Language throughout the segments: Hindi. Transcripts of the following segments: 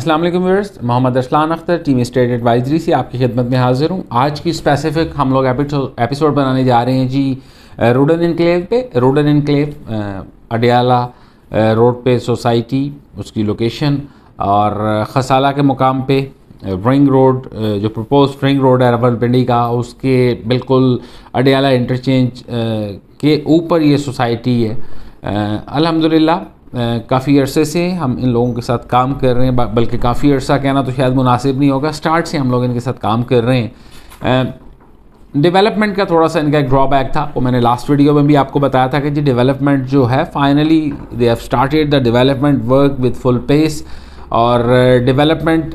असलम व्यवर्स Mohammad Aslan Akhtar team state advisory से आपकी खिदमत में हाजिर हूँ आज की स्पेसिफिक हम लोग एपिसोड बनाने जा रहे हैं जी रोडन इनक्लेव पे रोडन इनक्लेव अडयाला रोड पे सोसाइटी उसकी लोकेशन और खसाला के मुकाम पे रिंग रोड जो प्रपोज रिंग रोड है रवलपिंडी का उसके बिल्कुल अडयाला इंटरचेंज के ऊपर ये सोसाइटी है अलहमदिल्ला काफ़ी अरसे से हम इन लोगों के साथ काम कर रहे हैं बल्कि काफ़ी अरसा कहना तो शायद मुनासिब नहीं होगा स्टार्ट से हम लोग इनके साथ काम कर रहे हैं डेवलपमेंट का थोड़ा सा इनका एक ड्रॉबैक था वो मैंने लास्ट वीडियो में भी आपको बताया था कि जी डेवलपमेंट जो है finally they have started the development work with full pace और डेवलपमेंट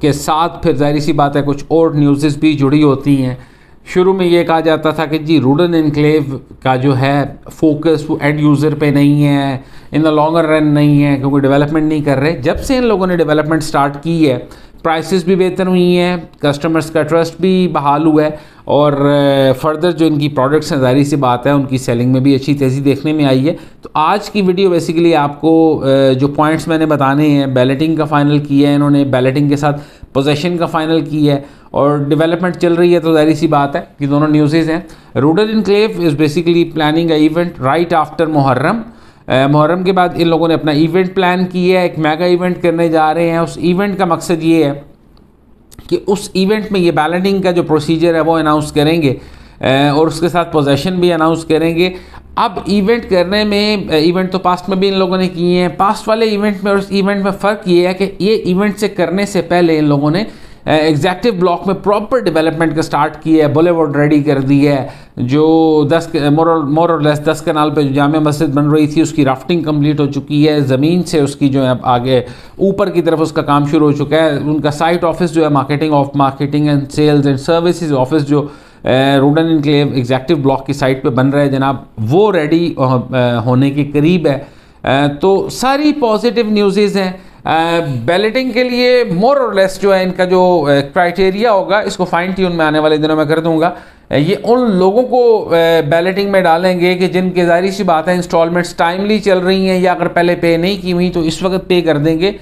के साथ फिर जाहिर सी बात है कुछ और न्यूज़ भी जुड़ी होती हैं शुरू में ये कहा जाता था कि जी रूरल इनक्लेव का जो है फोकस वो एंड यूज़र पे नहीं है इन द लॉन्गर रन नहीं है क्योंकि डेवलपमेंट नहीं कर रहे जब से इन लोगों ने डेवलपमेंट स्टार्ट की है प्राइसेस भी बेहतर हुई हैं कस्टमर्स का ट्रस्ट भी बहाल हुआ है और फर्दर जो इनकी प्रोडक्ट्स हैं जारी सी बात है उनकी सेलिंग में भी अच्छी तेज़ी देखने में आई है तो आज की वीडियो बेसिकली आपको जो पॉइंट्स मैंने बताने हैं बैलेटिंग का फाइनल किया है इन्होंने बैलेटिंग के साथ पोजेशन का फाइनल की है और डेवलपमेंट चल रही है तो जाहिर सी बात है कि दोनों न्यूज़ेज़ हैं rural enclave is basically planning a event right after Muharram Muharram के बाद इन लोगों ने अपना इवेंट प्लान किया है एक मेगा इवेंट करने जा रहे हैं उस इवेंट का मकसद ये है कि उस इवेंट में ये बैलेंडिंग का जो प्रोसीजर है वो अनाउंस करेंगे uh, और उसके साथ पोजेशन भी अनाउंस करेंगे अब इवेंट करने में इवेंट तो पास्ट में भी इन लोगों ने किए हैं पास्ट वाले इवेंट में और उस इवेंट में फ़र्क ये है कि ये इवेंट से करने से पहले इन लोगों ने एग्जैक्टिव ब्लॉक में प्रॉपर डेवलपमेंट का स्टार्ट किया है बुलेवर्ड रेडी कर दी है जो दस मोर और लेस दस कनाल पे जो जाम मस्जिद बन रही थी उसकी राफ्टिंग कंप्लीट हो चुकी है ज़मीन से उसकी जो है आगे ऊपर की तरफ उसका काम शुरू हो चुका है उनका साइट ऑफिस जो है marketing of marketing and sales and services office जो रूडन इनक्लेव एग्जैक्टिव ब्लॉक की साइट पे बन रहा है जनाब वो रेडी होने के करीब है तो सारी पॉजिटिव न्यूज़ हैं बैलेटिंग के लिए मोर और लेस जो है इनका जो क्राइटेरिया होगा इसको फाइन ट्यून में आने वाले दिनों में कर दूंगा ये उन लोगों को बैलेटिंग में डालेंगे कि जिनके जाहिर सी बात है इंस्टॉलमेंट्स टाइमली चल रही हैं या अगर पहले पे नहीं की हुई तो इस वक्त पे कर देंगे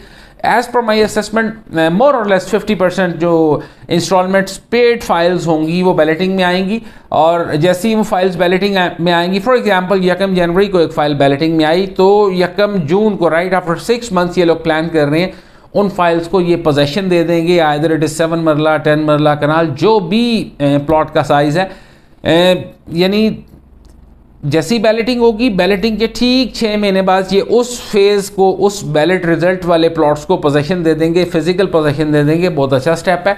एज पर माई असेसमेंट मोर और लेस 50 परसेंट जो इंस्टॉलमेंट्स पेड फाइल्स होंगी वो बैलेटिंग में आएंगी और जैसे ही वो फाइल्स बैलेटिंग में आएंगी फॉर एग्जाम्पल यकम जनवरी को एक फाइल बैलेटिंग में आई तो यकम जून को राइट आफ्टर सिक्स मंथ्स ये लोग प्लान कर रहे हैं उन फाइल्स को ये पोजेशन दे देंगे either it is seven marla ten marla kanal जो भी प्लॉट uh, का साइज़ है uh, यानी जैसी बैलेटिंग होगी बैलेटिंग के ठीक छः महीने बाद ये उस फेज़ को उस बैलेट रिजल्ट वाले प्लॉट्स को पोजेशन दे देंगे फिजिकल पोजेशन दे देंगे बहुत अच्छा स्टेप है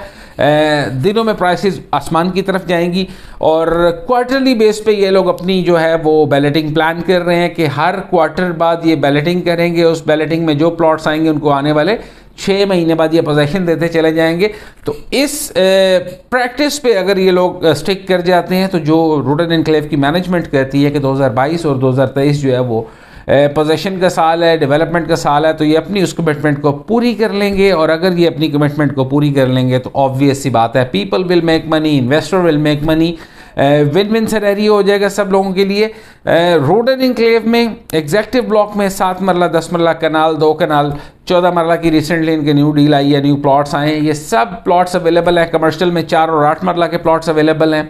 दिनों में प्राइसेस आसमान की तरफ जाएंगी और क्वार्टरली बेस पे ये लोग अपनी जो है वो बैलेटिंग प्लान कर रहे हैं कि हर क्वार्टर बाद ये बैलेटिंग करेंगे उस बैलेटिंग में जो प्लॉट्स आएंगे उनको आने वाले छः महीने बाद ये पोजेशन देते चले जाएंगे तो इस प्रैक्टिस पे अगर ये लोग स्टिक कर जाते हैं तो जो रूरल इनकलेव की मैनेजमेंट कहती है कि 2022 और 2023 जो है वो पोजेशन का साल है डेवलपमेंट का साल है तो ये अपनी उस कमिटमेंट को पूरी कर लेंगे और अगर ये अपनी कमिटमेंट को पूरी कर लेंगे तो ऑब्वियस सी बात है people will make money investor will make money win win scenario हो जाएगा सब लोगों के लिए रोडन इंक्लेव में एग्जैक्टिव ब्लॉक में सात मरला दस मरला कनाल दो कनाल चौदह मरला की रिसेंटली इनके न्यू डील आई है न्यू प्लॉट्स आए हैं ये सब प्लॉट्स अवेलेबल हैं कमर्शियल में चार और आठ मरला के प्लॉट्स अवेलेबल हैं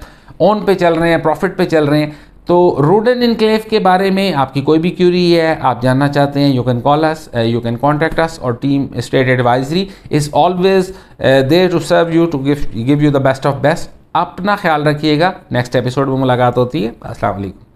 ऑन पे चल रहे हैं प्रॉफिट पे चल रहे हैं तो रूडन इनक्लेव के बारे में आपकी कोई भी क्यूरी है आप जानना चाहते हैं you can call us you can contact us और team state advisory is always there to serve you to give give you the best of best अपना ख्याल रखिएगा नेक्स्ट एपिसोड में मुलाकात होती है अस्सलाम